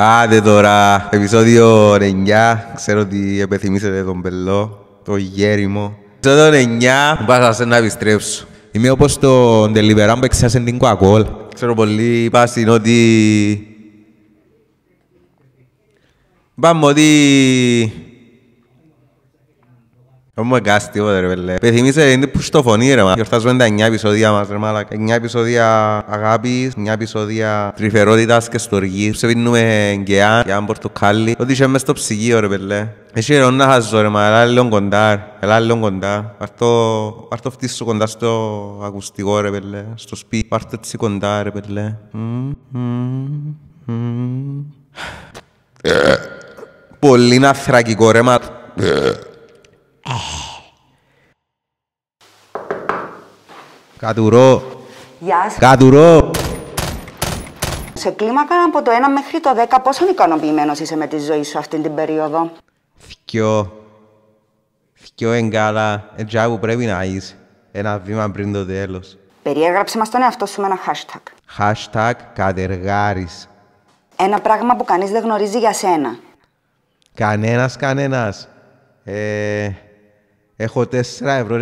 Άντε τώρα, επεισόδιο 9. Ξέρω ότι επιθυμήσετε τον πελό, το γέριμο. Επεισόδιο 9, πάσα σε να επιστρέψω. Είμαι όπως το Deliveran που εξάσε την Κουακόλ. Ξέρω πολύ, πάση στην ότι... Πάμε ότι Έχουμε κάσει τίποτα ρε πέλε. Πεθυμίσε, είναι που στο φωνή ρε μα. Γιορτάζουμε τα 9 επεισόδια μας ρε μάλακα. 9 επεισόδια αγάπης, 9 επεισόδια τρυφερότητας και στοργής. πίνουμε γκαιά, γκεάν πορτοκάλι. Ότι είσαι μέσα στο ψυγείο ρε πέλε. Έχει ρε όνα χαζό ρε μα, Έλα λίγο κοντά. Ελά λίγο κοντά. Πάρτο, πάρτο φτύσου κοντά στο ακουστικό ρε πέλε. Στο σπίτι. Πάρτο έτσι κοντά ρε πέλε. Πολύ να θρακικό ρε μα. Κατουρό. Γεια σας. Κατουρό. Σε κλίμακα από το 1 μέχρι το 10, πόσο ικανοποιημένος είσαι με τη ζωή σου αυτήν την περίοδο. Φτιό. Φτιό εγκάλα. έτσι που πρέπει να είσαι. Ένα βήμα πριν το τέλος. Περιέγραψε μας τον εαυτό σου με ένα hashtag. Hashtag κατεργάρης. Ένα πράγμα που κανείς δεν γνωρίζει για σένα. Κανένας, κανένας. Ε, Έχω 4 ευρώ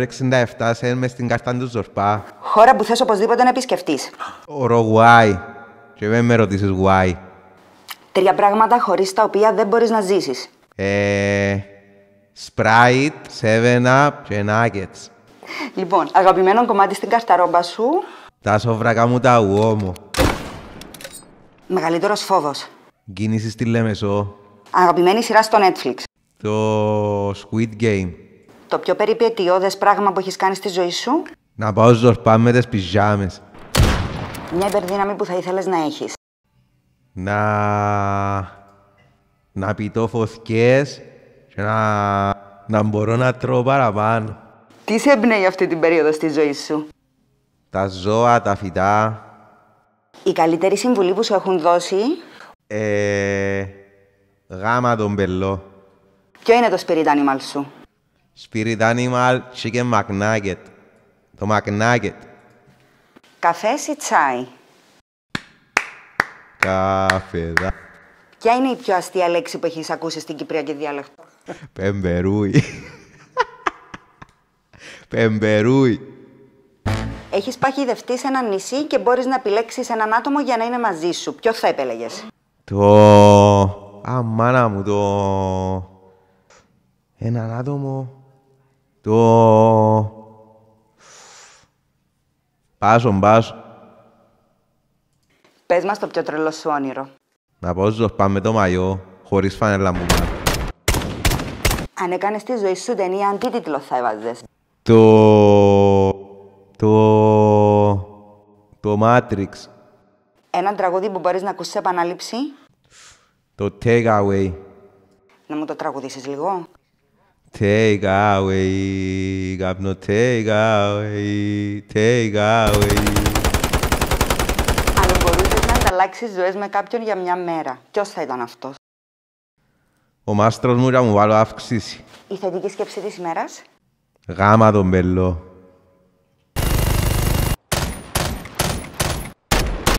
67 σεν μες στην κάρτα του Ζορπά. Χώρα που θες οπωσδήποτε να επισκεφτείς. why? Και με ρωτήσεις why. Τρία πράγματα χωρίς τα οποία δεν μπορείς να ζήσεις. Ε... Sprite, 7 7-Up και Nuggets. Λοιπόν, αγαπημένο κομμάτι στην καρταρόμπα σου. Τα σοβρακά μου τα ουόμο. Μεγαλύτερος φόβος. Κίνησης στη Λέμεσο. Αγαπημένη σειρά στο Netflix. Το Squid Game. Το πιο περιπετειώδες πράγμα που έχεις κάνει στη ζωή σου. Να πάω ζορπά με τις πιζάμες. Μια υπερδύναμη που θα ήθελες να έχεις. Να... Να πιτώ φωσκές και να... να μπορώ να τρώω παραπάνω. Τι σε εμπνέει αυτή την περίοδο στη ζωή σου. Τα ζώα, τα φυτά. Η καλύτερη συμβουλή που σου έχουν δώσει. Ε, γάμα τον πελό. Ποιο είναι το spirit animal σου. Spirit Animal Chicken McNugget. Το McNugget. Καφές ή τσάι. Καφεδά. Ποια είναι η πιο αστεία λέξη που έχεις ακούσει στην Κυπριακή διάλεκτο. Πεμπερούι. Πεμπερούι. Έχεις παχυδευτεί σε ένα νησί και μπορείς να επιλέξεις έναν άτομο για να είναι μαζί σου. Ποιο θα επέλεγες. Το. Α, μάνα μου, το. Έναν άτομο. Το... Πάσο, μπάσο. Πες μας το πιο τρελό σου όνειρο. Να πω ζω πάμε το Μαΐο χωρίς φανέλα μου. Αν έκανες τη ζωή σου ταινία, αντίτιτλο θα έβαζες. Το... Το... Το Matrix. Ένα τραγούδι που μπορείς να ακούσεις σε επανάληψη. Το Take Away. Να μου το τραγουδήσεις λίγο. Take away, κάπνο, take away, take away. Αν μπορούσες να ανταλλάξεις ζωές με κάποιον για μια μέρα, ποιος θα ήταν αυτός? Ο μάστρος μου να μου βάλω αύξηση. Η θετική σκέψη της ημέρας. Γάμα τον μπελό.